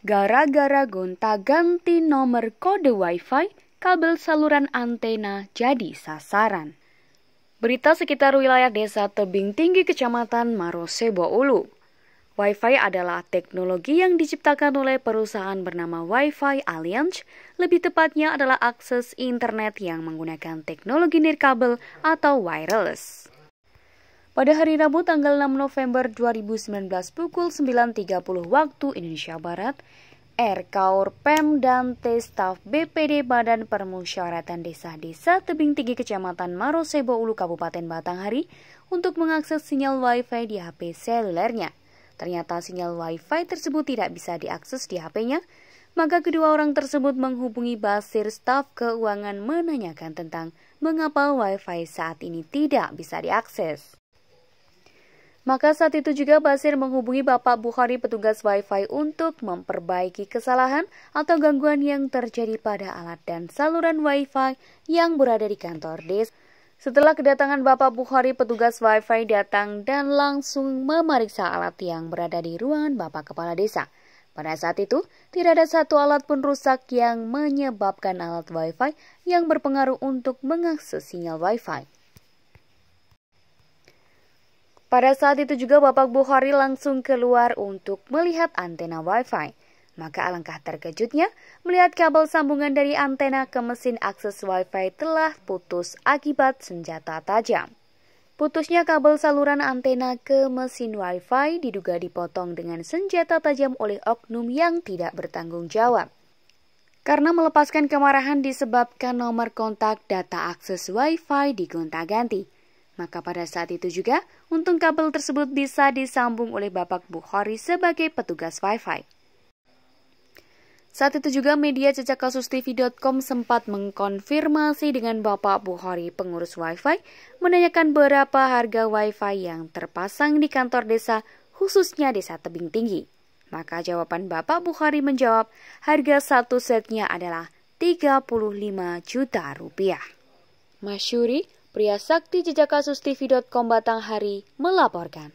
Gara-gara gonta-ganti nomor kode WiFi, kabel saluran antena jadi sasaran. Berita sekitar wilayah desa Tebing Tinggi Kecamatan Marosebo Ulu. WiFi adalah teknologi yang diciptakan oleh perusahaan bernama WiFi Alliance, lebih tepatnya adalah akses internet yang menggunakan teknologi nirkabel atau wireless pada hari Rabu tanggal 6 November 2019 pukul 9.30 waktu Indonesia Barat, Erkaur Pem dan T staff BPD Badan Permusyawaratan Desa-Desa Tebing Tinggi Kecamatan Marosebo Ulu Kabupaten Batanghari untuk mengakses sinyal WiFi di HP selulernya. Ternyata sinyal WiFi tersebut tidak bisa diakses di HP-nya, maka kedua orang tersebut menghubungi Basir staf keuangan menanyakan tentang mengapa WiFi saat ini tidak bisa diakses. Maka saat itu juga Basir menghubungi Bapak Bukhari petugas Wi-Fi untuk memperbaiki kesalahan atau gangguan yang terjadi pada alat dan saluran Wi-Fi yang berada di kantor des. Setelah kedatangan Bapak Bukhari, petugas Wi-Fi datang dan langsung memeriksa alat yang berada di ruangan Bapak Kepala Desa. Pada saat itu, tidak ada satu alat pun rusak yang menyebabkan alat Wi-Fi yang berpengaruh untuk mengakses sinyal Wi-Fi. Pada saat itu juga Bapak Bukhari langsung keluar untuk melihat antena WiFi. Maka alangkah terkejutnya melihat kabel sambungan dari antena ke mesin akses WiFi telah putus akibat senjata tajam. Putusnya kabel saluran antena ke mesin WiFi diduga dipotong dengan senjata tajam oleh oknum yang tidak bertanggung jawab. Karena melepaskan kemarahan disebabkan nomor kontak data akses WiFi fi digonta-ganti. Maka pada saat itu juga, untung kabel tersebut bisa disambung oleh Bapak Bukhari sebagai petugas Wi-Fi. Saat itu juga media kasus TV.com sempat mengkonfirmasi dengan Bapak Bukhari pengurus Wi-Fi menanyakan berapa harga Wi-Fi yang terpasang di kantor desa khususnya desa tebing tinggi. Maka jawaban Bapak Bukhari menjawab harga satu setnya adalah 35 juta rupiah. Masyuri Pria Sakti Jejak Kasus TV.com Batanghari melaporkan.